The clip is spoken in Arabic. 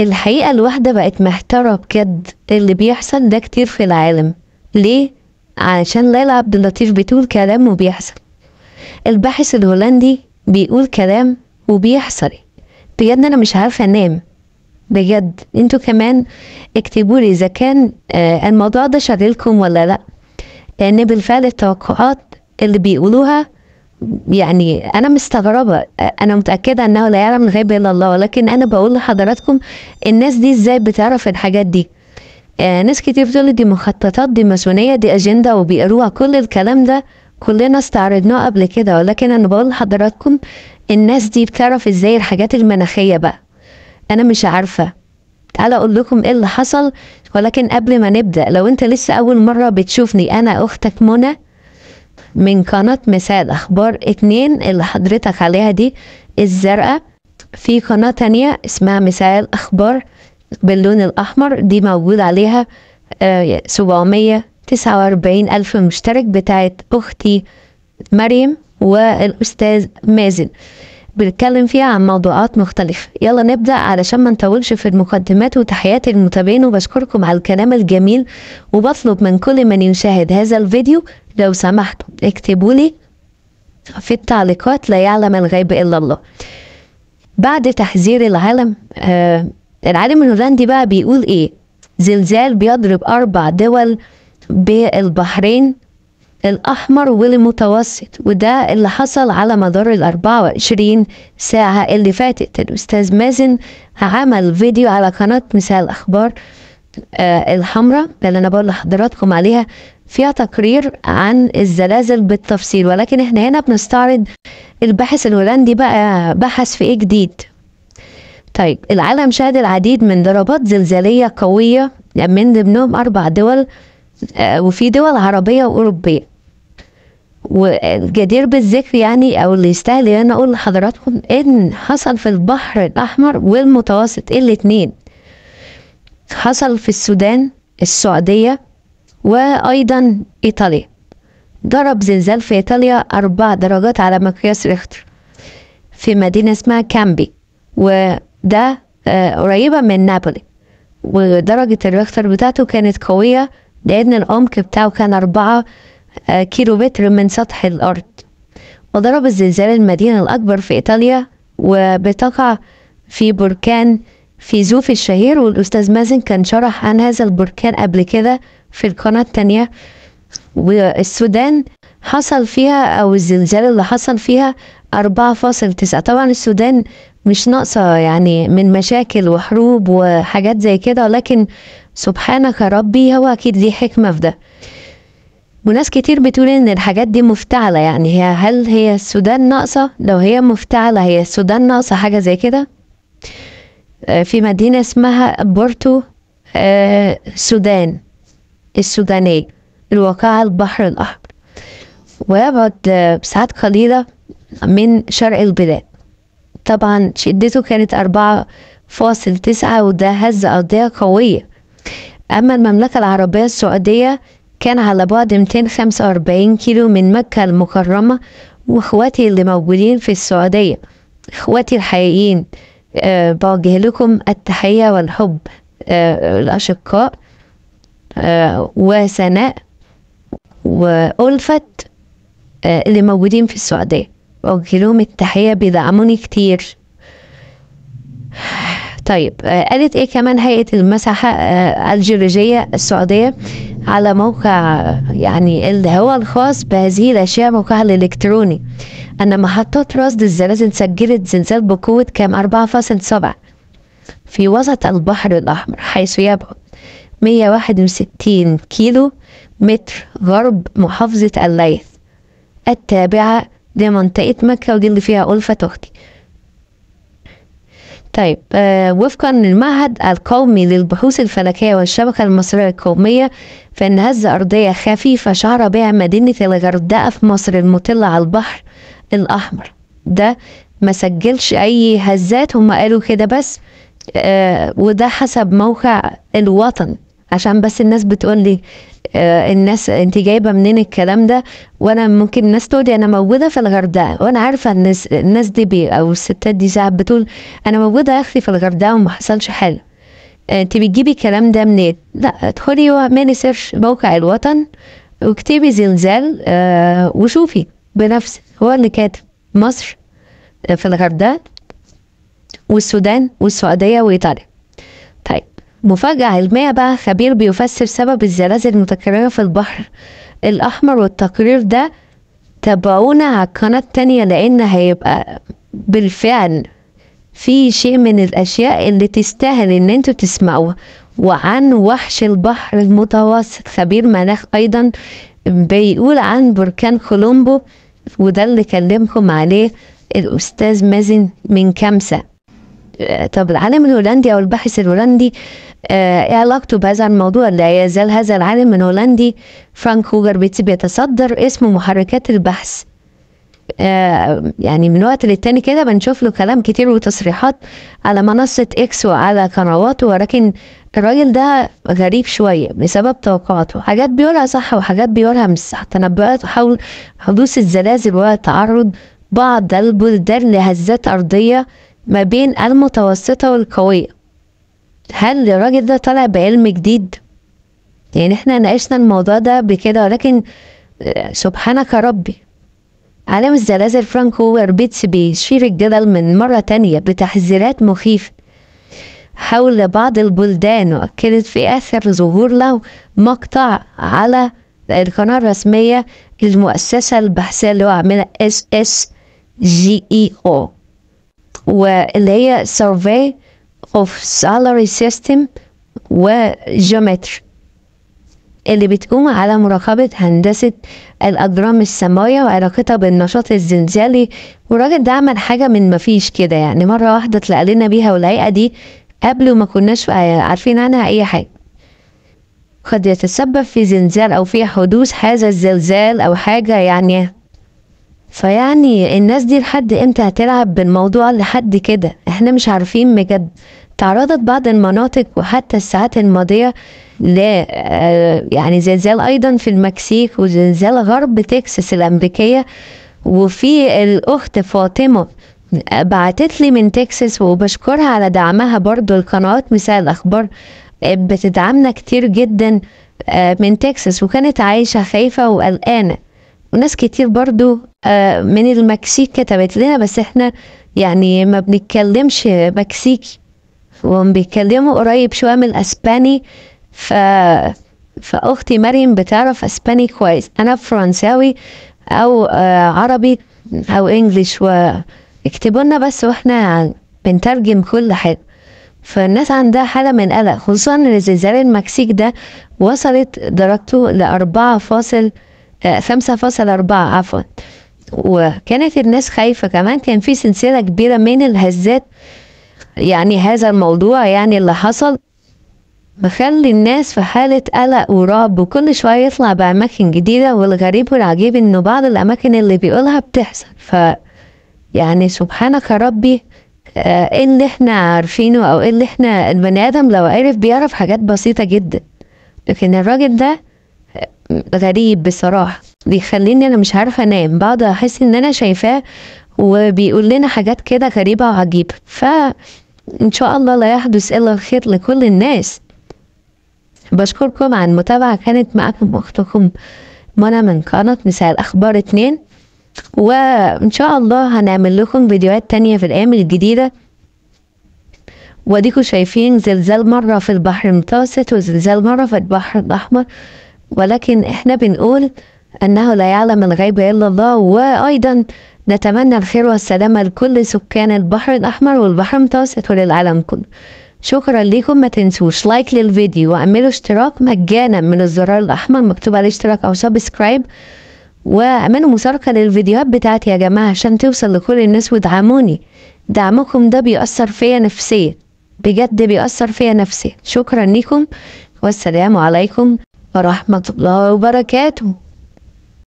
الحقيقة الواحدة بقت محتارة بجد اللي بيحصل ده كتير في العالم ليه؟ علشان ليلى عبد اللطيف بتقول كلام وبيحصل الباحث الهولندي بيقول كلام وبيحصل بجد أنا مش عارفة أنام بجد انتوا كمان اكتبوا لي إذا كان آه، الموضوع ده شغلكم ولا لأ لأن بالفعل التوقعات اللي بيقولوها يعني انا مستغربه انا متاكده انه لا يعلم الغيب الا الله ولكن انا بقول لحضراتكم الناس دي ازاي بتعرف الحاجات دي آه ناس كتير بتقول دي مخططات دي ماسونيه دي اجنده وبيقروها كل الكلام ده كلنا استعرضناه قبل كده ولكن انا بقول لحضراتكم الناس دي بتعرف ازاي الحاجات المناخيه بقى انا مش عارفه تعالى اقول لكم ايه اللي حصل ولكن قبل ما نبدا لو انت لسه اول مره بتشوفني انا اختك منى من قناة مساء أخبار اتنين اللي حضرتك عليها دي الزرقاء في قناة تانية اسمها مساء أخبار باللون الأحمر دي موجود عليها آه، سبعمية تسعة وأربعين ألف مشترك بتاعت أختي مريم والأستاذ مازن بنتكلم فيها عن موضوعات مختلفة يلا نبدأ علشان ما نطولش في المقدمات وتحياتي للمتابعين وبشكركم على الكلام الجميل وبطلب من كل من يشاهد هذا الفيديو لو سمحتوا اكتبوا لي في التعليقات لا يعلم الغيب إلا الله بعد تحذير العالم آه العالم الهولندي بقى بيقول ايه زلزال بيضرب أربع دول بالبحرين الأحمر والمتوسط وده اللي حصل على مدار ال 24 ساعة اللي فاتت الأستاذ مازن عمل فيديو على قناة مثال أخبار آه الحمراء اللي أنا بقول لحضراتكم عليها فيها تقرير عن الزلازل بالتفصيل ولكن احنا هنا بنستعرض الباحث الهولندي بقى بحث في ايه جديد طيب العالم شهد العديد من ضربات زلزالية قوية من ضمنهم أربع دول آه، وفي دول عربية وأوروبية وجدير بالذكر يعني او اللي يستاهل ان يعني اقول لحضراتكم ان حصل في البحر الاحمر والمتوسط الاتنين حصل في السودان السعودية وايضا ايطاليا ضرب زلزال في ايطاليا اربع درجات على مقياس ريختر في مدينة اسمها كامبي وده آه، قريبة من نابولي ودرجة الريختر بتاعته كانت قوية لأن العمق بتاعه كان أربعة آه، كيلومتر من سطح الأرض وضرب الزلزال المدينة الأكبر في إيطاليا وبتقع في بركان في زوف الشهير والأستاذ مازن كان شرح عن هذا البركان قبل كده في القناة التانية والسودان حصل فيها أو الزلزال اللي حصل فيها أربعة فاصل تسعة طبعا السودان مش ناقصة يعني من مشاكل وحروب وحاجات زي كده لكن سبحانك ربي هو أكيد ليه حكمة في ده وناس كتير بتقول ان الحاجات دي مفتعله يعني هي هل هي السودان ناقصه لو هي مفتعله هي السودان ناقصه حاجه زي كده آه، في مدينه اسمها بورتو السودان آه، السودانية الواقعة البحر الأحمر ويبعد آه، ساعات قليلة من شرق البلاد طبعا شدته كانت أربعة فاصل تسعة وده هز أرضية قوية أما المملكة العربية السعودية كان على بعد 245 كيلو من مكة المكرمة واخواتي اللي موجودين في السعودية اخواتي الحقيقيين أه بوجه لكم التحية والحب أه الأشقاء أه وسناء وألفة أه اللي موجودين في السعودية بوجه لهم التحية بيدعموني كتير طيب آه قالت ايه كمان هيئة المساحة آه الجيولوجية السعودية على موقع يعني اللي هو الخاص بهذه الأشياء موقعها الإلكتروني أن محطات رصد الزلازل سجلت زلزال بقوة كام 4.7 في وسط البحر الأحمر حيث يبعد 161 كيلو متر غرب محافظة الليث التابعة لمنطقة مكة ودي اللي فيها ألفة تختي طيب آه، وفقا للمعهد القومي للبحوث الفلكية والشبكة المصرية القومية فإن هزة أرضية خفيفة شعر بها مدينة الغردقة في مصر المطلة على البحر الأحمر ده ما سجلش أي هزات هم قالوا كده بس آه، وده حسب موقع الوطن عشان بس الناس بتقول لي آه الناس انت جايبه منين الكلام ده وانا ممكن الناس تقول لي انا موجوده في الغردقه وانا عارفه الناس الناس دي بي او الستات دي ساعات بتقول انا موجوده يا اختي في الغردقه وما حصلش حاجه انت بتجيبي الكلام ده منين لا ادخلي واعملي سيرش موقع الوطن واكتبي زلزال آه وشوفي بنفسك هو اللي كاتب مصر آه، في الغردقه والسودان والسعوديه وايطاليا مفاجأة علمية بقى خبير بيفسر سبب الزلازل المتكررة في البحر الأحمر والتقرير ده تابعونا على القناة التانية لأن هيبقى بالفعل في شيء من الأشياء اللي تستاهل إن انتوا تسمعوها وعن وحش البحر المتوسط خبير مناخ أيضا بيقول عن بركان كولومبو وده اللي كلمكم عليه الأستاذ مازن من كمسة آه، طب العالم الهولندي أو الباحث الهولندي ايه علاقته بهذا الموضوع لا يزال هذا العالم الهولندي فرانك هوجر بيتي بيتصدر اسم محركات البحث آه يعني من وقت للتاني كده بنشوف له كلام كتير وتصريحات على منصة اكس وعلى قنواته ولكن الراجل ده غريب شوية بسبب توقعاته حاجات بيقولها صح وحاجات بيقولها مش صح تنبؤات حول حدوث الزلازل وتعرض بعض البلدان لهزات أرضية ما بين المتوسطة والقوية هل الراجل ده طالع بعلم جديد يعني احنا ناقشنا الموضوع ده بكده ولكن آه، سبحانك ربي عالم الزلازل فرانكو وربيتس بيشير الجدل من مرة تانية بتحذيرات مخيفة حول بعض البلدان وأكدت في آخر ظهور له مقطع على القناة الرسمية للمؤسسة البحثية اللي هو عاملها اس اس جي اي او واللي هي سيرفي of salary system geometry اللي بتقوم على مراقبة هندسة الأجرام السماوية وعلاقتها بالنشاط الزلزالي والراجل ده عمل حاجة من مفيش كده يعني مرة واحدة اتلقى لنا بيها والهيئة دي قبل ما كناش عارفين عنها أي حاجة قد يتسبب في زلزال أو في حدوث هذا الزلزال أو حاجة يعني فيعني الناس دي لحد امتى هتلعب بالموضوع لحد كده احنا مش عارفين بجد تعرضت بعض المناطق وحتى الساعات الماضية ل آه، يعني زلزال أيضا في المكسيك وزلزال غرب تكساس الأمريكية وفي الأخت فاطمة بعتت لي من تكساس وبشكرها على دعمها برضو القنوات مساء الأخبار بتدعمنا كتير جدا آه، من تكساس وكانت عايشة خايفة وقلقانة وناس كتير برضو آه، من المكسيك كتبت لنا بس احنا يعني ما بنتكلمش مكسيكي وهم بيتكلموا قريب شويه من الاسباني ف فاختي مريم بتعرف اسباني كويس انا فرنساوي او آه، عربي او انجليش واكتبوا لنا بس واحنا بنترجم كل حاجه فالناس عندها حالة من قلق خصوصا ان زلزال المكسيك ده وصلت درجته لأربعة فاصل آه، خمسة فاصل أربعة عفوا وكانت الناس خايفة كمان كان في سلسلة كبيرة من الهزات يعني هذا الموضوع يعني اللي حصل مخلي الناس في حالة قلق ورعب وكل شوية يطلع بأماكن جديدة والغريب والعجيب إنه بعض الأماكن اللي بيقولها بتحصل ف يعني سبحانك يا ربي آه، ايه اللي احنا عارفينه او ايه اللي احنا البني ادم لو عرف بيعرف حاجات بسيطة جدا لكن الراجل ده غريب بصراحه بيخليني انا مش عارفه انام بقعد احس ان انا شايفاه وبيقول لنا حاجات كده غريبه وعجيبه ف ان شاء الله لا يحدث الا الخير لكل الناس بشكركم على المتابعه كانت معكم اختكم منى من قناه مساء الاخبار اتنين وان شاء الله هنعمل لكم فيديوهات تانية في الايام الجديده وديكم شايفين زلزال مره في البحر المتوسط وزلزال مره في البحر الاحمر ولكن احنا بنقول انه لا يعلم الغيب الا الله وايضا نتمنى الخير والسلامة لكل سكان البحر الأحمر والبحر المتوسط وللعالم كله شكرا ليكم ما تنسوش لايك للفيديو واعملوا اشتراك مجانا من الزرار الأحمر مكتوب عليه اشتراك أو سبسكرايب واعملوا مشاركة للفيديوهات بتاعتي يا جماعة عشان توصل لكل الناس ودعموني دعمكم ده بيأثر فيا نفسيا بجد بيأثر فيا نفسيا شكرا ليكم والسلام عليكم ورحمة الله وبركاته